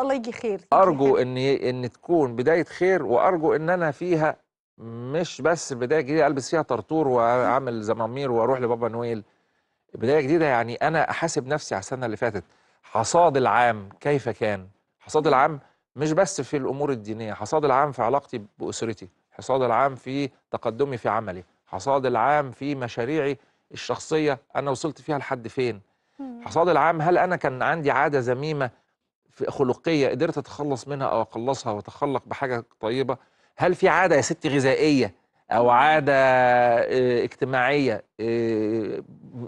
الله يجي خير ارجو ان ان تكون بدايه خير وارجو ان انا فيها مش بس بدايه جديده البس فيها طرطور واعمل زمامير واروح لبابا نويل بدايه جديده يعني انا احاسب نفسي على السنه اللي فاتت حصاد العام كيف كان حصاد العام مش بس في الامور الدينيه حصاد العام في علاقتي باسرتي حصاد العام في تقدمي في عملي حصاد العام في مشاريعي الشخصيه انا وصلت فيها لحد فين حصاد العام هل انا كان عندي عاده ذميمه في خلقيه قدرت اتخلص منها او اخلصها واتخلق بحاجه طيبه هل في عاده يا ست غذائيه او عاده آه، اجتماعيه آه،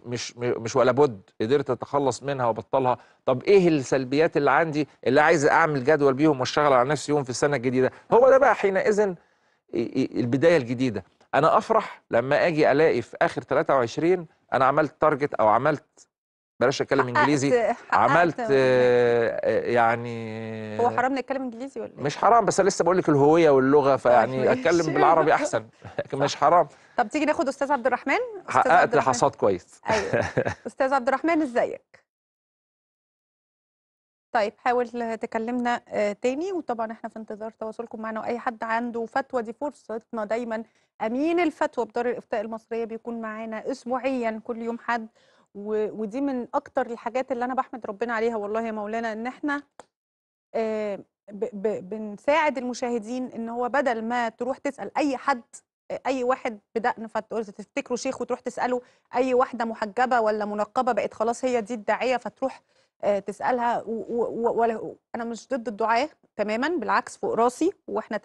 مش مش ولا بد قدرت اتخلص منها وابطلها طب ايه السلبيات اللي عندي اللي عايز اعمل جدول بيهم واشتغل على نفسي يوم في السنه الجديده هو ده بقى حينئذ البدايه الجديده انا افرح لما اجي الاقي في اخر 23 انا عملت تارجت او عملت بلاش اتكلم انجليزي حققت عملت حققت آه، آه، يعني هو حرام نتكلم انجليزي ولا إيه؟ مش حرام بس انا لسه بقول لك الهويه واللغه فيعني طيب، اتكلم بالعربي احسن لكن مش حرام طب تيجي ناخد استاذ عبد الرحمن حققت حصاد كويس ايوه استاذ عبد الرحمن ازيك طيب حاول تكلمنا آه، تاني وطبعا احنا في انتظار تواصلكم معنا واي حد عنده فتوى دي فرصتنا دايما امين الفتوى بدار الافتاء المصريه بيكون معانا اسبوعيا كل يوم حد ودي من اكتر الحاجات اللي انا بحمد ربنا عليها والله يا مولانا ان احنا آه، بنساعد المشاهدين ان هو بدل ما تروح تسال اي حد اي واحد بدقن تفتكره شيخ وتروح تساله اي واحده محجبه ولا منقبه بقت خلاص هي دي الداعيه فتروح آه، تسالها وانا مش ضد الدعاه تماما بالعكس فوق راسي واحنا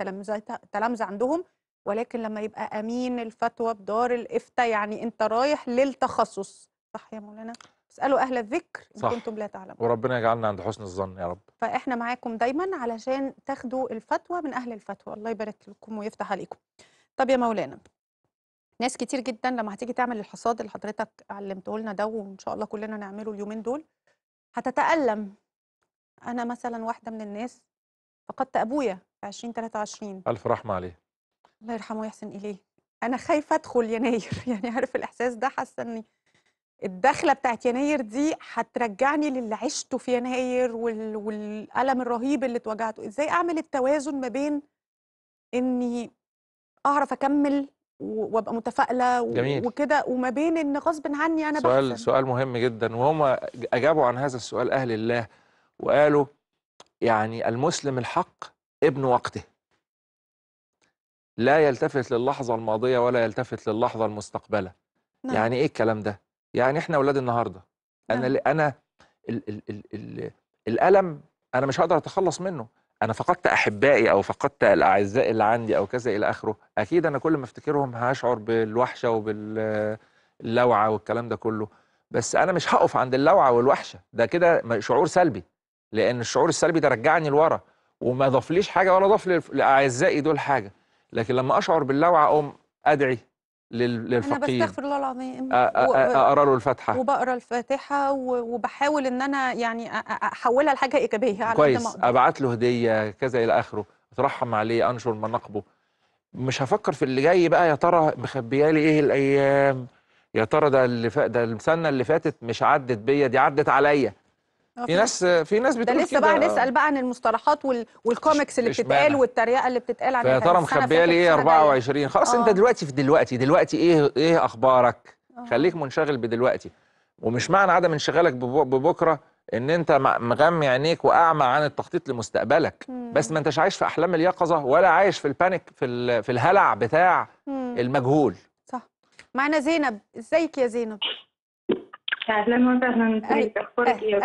تلامذه عندهم ولكن لما يبقى امين الفتوى بدار الافتاء يعني انت رايح للتخصص صح يا مولانا اسألوا أهل الذكر إن كنتم لا تعلمون وربنا يجعلنا عند حسن الظن يا رب فإحنا معاكم دايما علشان تاخدوا الفتوى من أهل الفتوى الله يبارك لكم ويفتح عليكم طب يا مولانا ناس كتير جدا لما هتيجي تعمل الحصاد اللي حضرتك علمته لنا ده وإن شاء الله كلنا نعمله اليومين دول هتتألم أنا مثلا واحدة من الناس فقدت أبويا في 2023 ألف رحمة عليه الله يرحمه ويحسن إليه أنا خايفة أدخل يناير يعني عارف الإحساس ده حاسة إني الدخله بتاعت يناير دي هترجعني للي عشته في يناير وال... والالم الرهيب اللي اتوجعته ازاي اعمل التوازن ما بين اني اعرف اكمل وابقى متفائله و... وكده وما بين ان غصب عني انا سؤال بحسن. سؤال مهم جدا وهم اجابوا عن هذا السؤال اهل الله وقالوا يعني المسلم الحق ابن وقته لا يلتفت للحظه الماضيه ولا يلتفت للحظه المستقبله نعم. يعني ايه الكلام ده يعني احنا اولاد النهارده انا نعم. انا ال ال ال ال الالم انا مش هقدر اتخلص منه انا فقدت احبائي او فقدت الاعزاء اللي عندي او كذا الى اخره اكيد انا كل ما افتكرهم هشعر بالوحشه وباللوعه والكلام ده كله بس انا مش هقف عند اللوعه والوحشه ده كده شعور سلبي لان الشعور السلبي ده رجعني لورا وما ضافليش حاجه ولا ضاف لاعزائي دول حاجه لكن لما اشعر باللوعه اقوم ادعي للفقيه انا بستغفر الله العظيم اقرا له الفاتحه وبقرا الفاتحه وبحاول ان انا يعني احولها لحاجه ايجابيه على كويس ابعت له هديه كذا الى اخره اترحم عليه انشر مناقبه مش هفكر في اللي جاي بقى يا ترى مخبيالي ايه الايام يا ترى ده اللي ف... ده السنه اللي فاتت مش عدت بيا دي عدت عليا آه، في ناس في ناس بتقول كده لسه بقى آه. نسال بقى عن المصطلحات وال... والكوميكس اللي بتتقال والتريقه اللي بتتقال عن يا ترى مخبيه ايه 24 خلاص انت آه. دلوقتي في دلوقتي دلوقتي ايه ايه اخبارك خليك منشغل بدلوقتي ومش معنى عدم انشغالك ببكره ان انت مغمي عينيك واعمى عن التخطيط لمستقبلك مم. بس ما انتش عايش في احلام اليقظه ولا عايش في البانيك في في الهلع بتاع مم. المجهول صح معنا زينب ازيك يا زينب اهلا وسهلا ازيك اخبارك ايه